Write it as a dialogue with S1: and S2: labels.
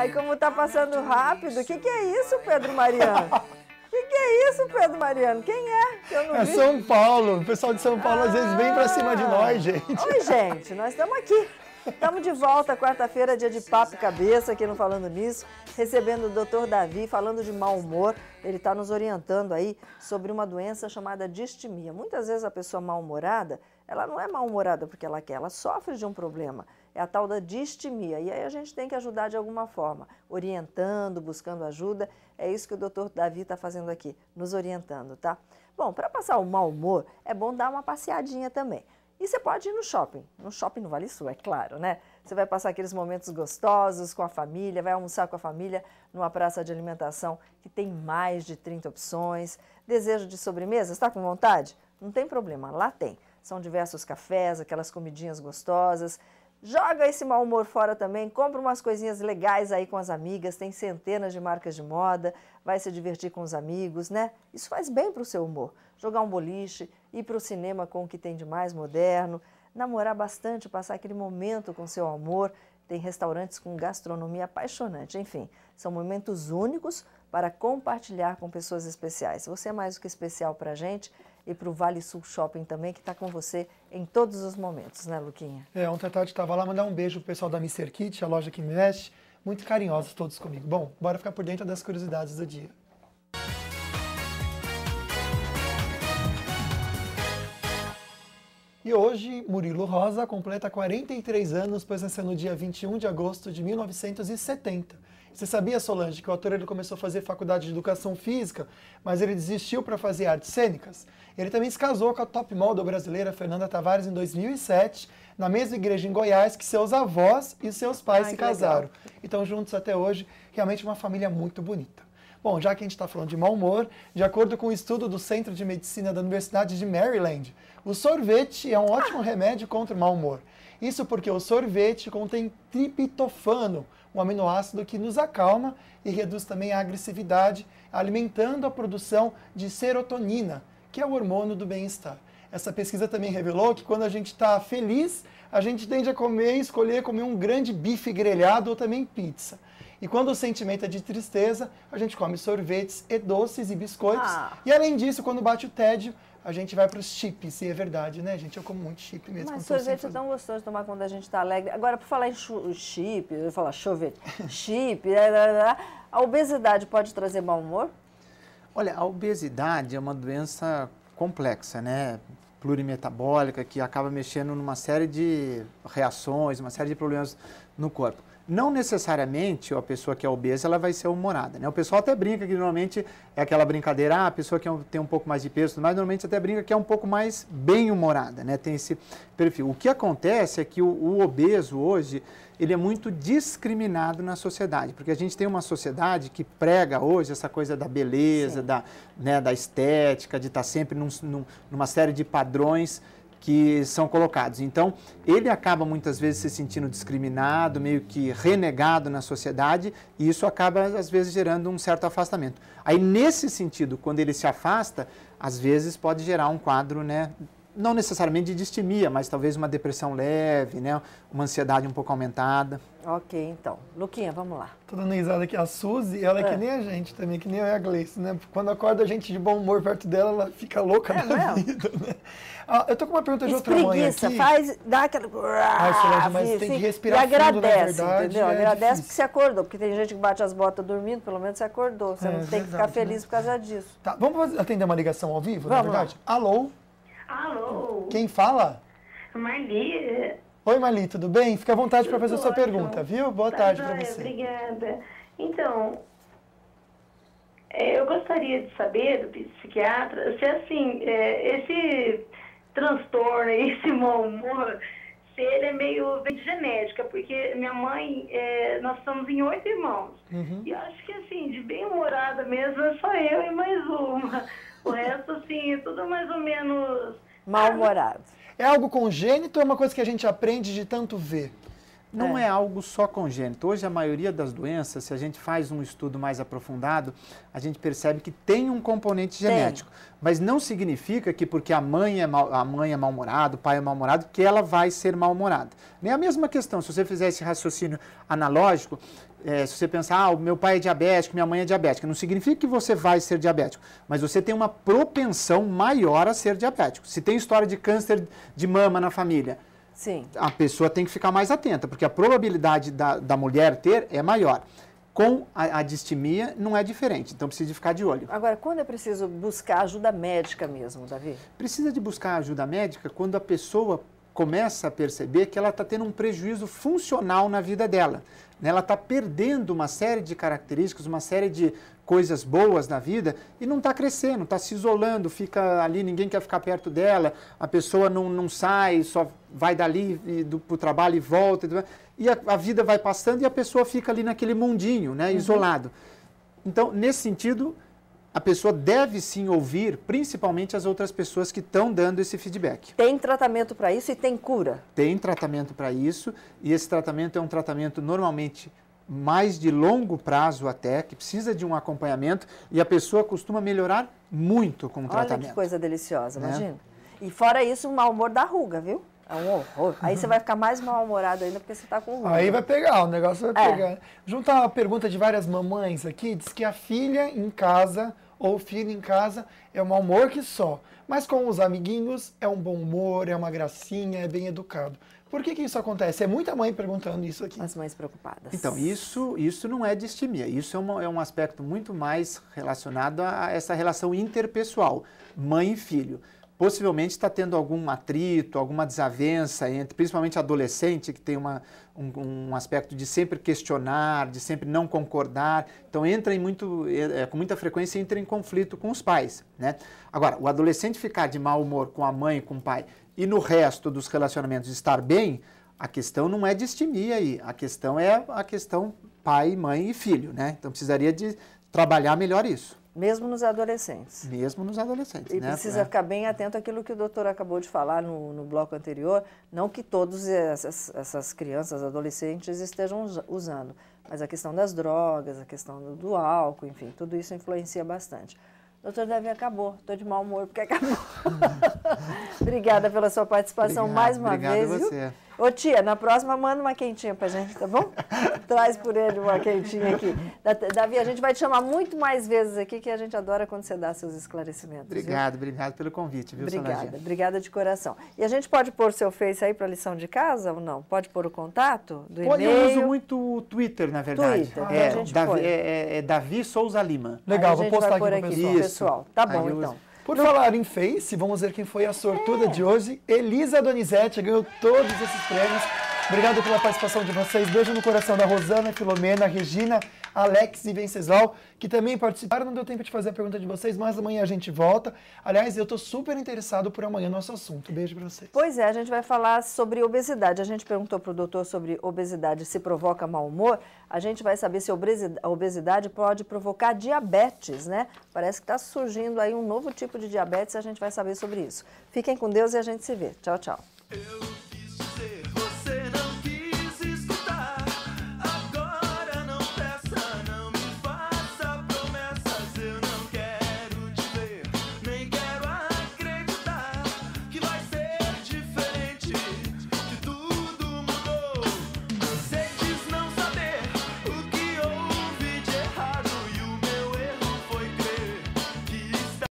S1: Ai, como tá passando rápido. O que, que é isso, Pedro Mariano? O que, que é isso, Pedro Mariano? Quem é? Eu não é vi. São Paulo. O pessoal de São Paulo ah. às vezes vem pra cima de ah. nós, gente. Oi, gente. Nós estamos aqui. Estamos de volta quarta-feira, dia de papo e cabeça, aqui no Falando Nisso, recebendo o doutor Davi, falando de mau humor. Ele está nos orientando aí sobre uma doença chamada distimia. Muitas vezes a pessoa mal-humorada, ela não é mal-humorada porque ela quer, ela sofre de um problema. É a tal da distimia. E aí a gente tem que ajudar de alguma forma, orientando, buscando ajuda. É isso que o doutor Davi está fazendo aqui, nos orientando, tá? Bom, para passar o mau humor, é bom dar uma passeadinha também. E você pode ir no shopping. No shopping no Vale Sul, é claro, né? Você vai passar aqueles momentos gostosos com a família, vai almoçar com a família numa praça de alimentação que tem mais de 30 opções. Desejo de sobremesa, está com vontade? Não tem problema, lá tem. São diversos cafés, aquelas comidinhas gostosas. Joga esse mau humor fora também, compra umas coisinhas legais aí com as amigas, tem centenas de marcas de moda, vai se divertir com os amigos, né? Isso faz bem para o seu humor. Jogar um boliche, ir para o cinema com o que tem de mais moderno, namorar bastante, passar aquele momento com seu amor. Tem restaurantes com gastronomia apaixonante, enfim, são momentos únicos para compartilhar com pessoas especiais. Você é mais do que especial para a gente e para o Vale Sul Shopping também, que está com você em todos os momentos, né, Luquinha?
S2: É, ontem à tarde estava lá, mandar um beijo o pessoal da Mr. Kit, a loja que me veste, muito carinhosos todos comigo. Bom, bora ficar por dentro das curiosidades do dia. E hoje, Murilo Rosa completa 43 anos, pois nasceu no dia 21 de agosto de 1970. Você sabia, Solange, que o ator ele começou a fazer faculdade de educação física, mas ele desistiu para fazer artes cênicas? Ele também se casou com a top model brasileira Fernanda Tavares em 2007, na mesma igreja em Goiás que seus avós e seus pais Ai, se casaram. Legal. Então, juntos até hoje, realmente uma família muito bonita. Bom, já que a gente está falando de mau humor, de acordo com um estudo do Centro de Medicina da Universidade de Maryland, o sorvete é um ótimo remédio contra o mau humor. Isso porque o sorvete contém triptofano, um aminoácido que nos acalma e reduz também a agressividade, alimentando a produção de serotonina, que é o hormônio do bem-estar. Essa pesquisa também revelou que quando a gente está feliz, a gente tende a comer e escolher comer um grande bife grelhado ou também pizza. E quando o sentimento é de tristeza, a gente come sorvetes e doces e biscoitos. Ah. E além disso, quando bate o tédio, a gente vai para os chips, e é verdade, né, gente? Eu como muito chip mesmo. Mas sorvete é
S1: tão gostoso tomar quando a gente está alegre. Agora, por falar em chip, eu vou falar chove, chip, a obesidade pode trazer mau humor? Olha, a obesidade
S3: é uma doença complexa, né? plurimetabólica, que acaba mexendo numa série de reações, uma série de problemas no corpo não necessariamente a pessoa que é obesa ela vai ser humorada. Né? O pessoal até brinca que normalmente é aquela brincadeira, ah, a pessoa que é tem um pouco mais de peso, mas normalmente até brinca que é um pouco mais bem-humorada, né? tem esse perfil. O que acontece é que o, o obeso hoje ele é muito discriminado na sociedade, porque a gente tem uma sociedade que prega hoje essa coisa da beleza, da, né, da estética, de estar tá sempre num, num, numa série de padrões que são colocados. Então, ele acaba muitas vezes se sentindo discriminado, meio que renegado na sociedade, e isso acaba às vezes gerando um certo afastamento. Aí, nesse sentido, quando ele se afasta, às vezes pode gerar um quadro né, não necessariamente de distimia, mas talvez uma depressão leve, né? Uma ansiedade um pouco aumentada.
S1: Ok, então. Luquinha, vamos lá.
S3: Tô
S2: dando risada aqui. A
S1: Suzy, ela é, é. que ah. nem a gente
S2: também, que nem eu e a Gleice, né? Quando acorda a gente de bom humor perto dela, ela fica louca é, na vida, né? Ah, eu tô com uma pergunta de outra mãe aqui. faz,
S1: dá aquela... Ah, mas Sim, tem que assim, respirar e agradece, fundo, na verdade. Entendeu? É agradece difícil. porque você acordou, porque tem gente que bate as botas dormindo, pelo menos você acordou. Você é, não tem que ficar feliz né? por causa disso. Tá, vamos
S2: atender uma ligação ao vivo, vamos na verdade? Lá. Alô?
S1: Alô? Quem fala? Marli.
S2: Oi, Marli, tudo bem? Fica à vontade para fazer a sua pergunta, viu? Boa tá tarde para você.
S1: Obrigada. Então, é, eu gostaria de saber do psiquiatra se, assim, é, esse transtorno, esse mau humor ele é meio de genética, porque minha mãe, é, nós somos em oito irmãos. Uhum. E acho que assim, de bem humorada mesmo, é só eu e mais uma. O resto, assim, é tudo mais ou menos.
S3: Mal humorado. É algo congênito ou é uma coisa que a gente aprende de tanto ver? Não é. é. algo só congênito. Hoje, a maioria das doenças, se a gente faz um estudo mais aprofundado, a gente percebe que tem um componente genético. Tem. Mas não significa que porque a mãe é, mal, a mãe é mal-humorada, o pai é mal-humorado, que ela vai ser mal-humorada. Nem a mesma questão. Se você fizer esse raciocínio analógico, é, se você pensar, ah, o meu pai é diabético, minha mãe é diabética, não significa que você vai ser diabético, mas você tem uma propensão maior a ser diabético. Se tem história de câncer de mama na família, Sim. a pessoa tem que ficar mais atenta, porque a probabilidade da, da mulher ter é maior. Com a, a distimia não é diferente, então precisa ficar de olho. Agora, quando é preciso buscar ajuda médica mesmo, Davi? Precisa de buscar ajuda médica quando a pessoa começa a perceber que ela está tendo um prejuízo funcional na vida dela. Né? Ela está perdendo uma série de características, uma série de coisas boas na vida e não está crescendo, está se isolando, fica ali, ninguém quer ficar perto dela, a pessoa não, não sai, só vai dali para o trabalho e volta. E a, a, vida vai passando e a pessoa fica ali naquele mundinho, né? Uhum. isolado. Então, nesse sentido, a pessoa deve sim ouvir, principalmente as outras pessoas que estão dando esse feedback.
S1: Tem tratamento para isso e tem
S3: cura? Tem tratamento para isso, e esse tratamento é um tratamento normalmente mais de longo prazo até, que precisa de um acompanhamento, e a pessoa costuma melhorar muito
S1: com o Olha tratamento. Olha que coisa deliciosa, né? imagina. E fora isso, o mau humor da ruga, viu? É um horror. Aí você vai ficar mais mal-humorado ainda porque você tá com ruim. Aí vai pegar, o negócio vai é. pegar. Juntar
S2: uma pergunta de várias mamães aqui, diz que a filha em casa ou o filho em casa é um humor que só. Mas com os amiguinhos é um bom humor, é uma gracinha, é bem educado. Por que, que isso acontece? É muita mãe perguntando isso aqui. As mães preocupadas. Então,
S3: isso, isso não é distimia. Isso é, uma, é um aspecto muito mais relacionado a essa relação interpessoal, mãe e filho possivelmente está tendo algum atrito, alguma desavença entre, principalmente adolescente, que tem uma, um, um, aspecto de sempre questionar, de sempre não concordar. Então entra em muito, é, é, com muita frequência entra em conflito com os pais. Né? Agora, o adolescente ficar de mau humor com a mãe, com o pai e no resto dos relacionamentos estar bem, a questão não é distimia aí, a questão é a questão pai, mãe e filho, né? Então precisaria de trabalhar melhor isso. Mesmo nos adolescentes. Mesmo
S1: nos adolescentes. E né? precisa é. ficar bem atento àquilo que o doutor acabou de falar no, no bloco anterior. Não que todas essas, essas, crianças, adolescentes estejam usando, mas a questão das drogas, a questão do, do álcool, enfim, tudo isso influencia bastante. Doutor Davi, acabou. Estou de mau humor porque acabou. Obrigada pela sua participação obrigado, mais uma obrigado vez. Obrigado a você. Viu? Ô tia, na próxima manda uma quentinha pra gente, tá bom? Traz por ele uma quentinha aqui. Davi, a gente vai te chamar muito mais vezes aqui, que a gente adora quando você dá seus esclarecimentos. Obrigado,
S3: viu? obrigado pelo convite, viu, Obrigada,
S1: obrigada de coração. E a gente pode pôr seu Face aí para lição de casa ou não? Pode pôr o contato do e-mail? eu uso
S3: muito o Twitter, na verdade. Twitter, ah, é, Davi, é, é, é, Davi Souza Lima. Legal, vou postar aqui, pro pessoal. Tá bom, então.
S2: Por Não. falar em Face, vamos ver quem foi a sortuda é. de hoje. Elisa Donizete ganhou todos esses prêmios. Obrigado pela participação de vocês. Beijo no coração da Rosana, Filomena, Regina, Alex e Venceslau, que também participaram. Não deu tempo de fazer a pergunta de vocês, mas amanhã a gente volta. Aliás, eu estou super interessado por amanhã nosso assunto. Beijo para vocês.
S1: Pois é, a gente vai falar sobre obesidade. A gente perguntou para o doutor sobre obesidade se provoca mau humor. A gente vai saber se a obesidade pode provocar diabetes, né? Parece que está surgindo aí um novo tipo de diabetes. A gente vai saber sobre isso. Fiquem com Deus e a gente se vê. Tchau, tchau. Eu...